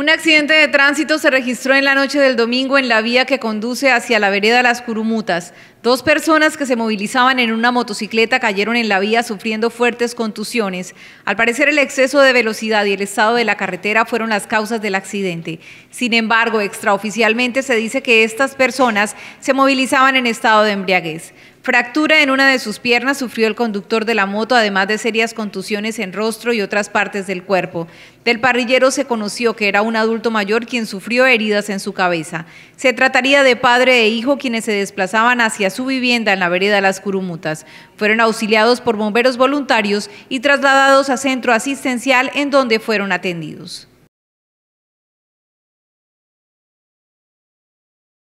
Un accidente de tránsito se registró en la noche del domingo en la vía que conduce hacia la vereda Las Curumutas. Dos personas que se movilizaban en una motocicleta cayeron en la vía sufriendo fuertes contusiones. Al parecer el exceso de velocidad y el estado de la carretera fueron las causas del accidente. Sin embargo, extraoficialmente se dice que estas personas se movilizaban en estado de embriaguez. Fractura en una de sus piernas sufrió el conductor de la moto, además de serias contusiones en rostro y otras partes del cuerpo. Del parrillero se conoció que era un adulto mayor quien sufrió heridas en su cabeza. Se trataría de padre e hijo quienes se desplazaban hacia su vivienda en la vereda Las Curumutas. Fueron auxiliados por bomberos voluntarios y trasladados a centro asistencial en donde fueron atendidos.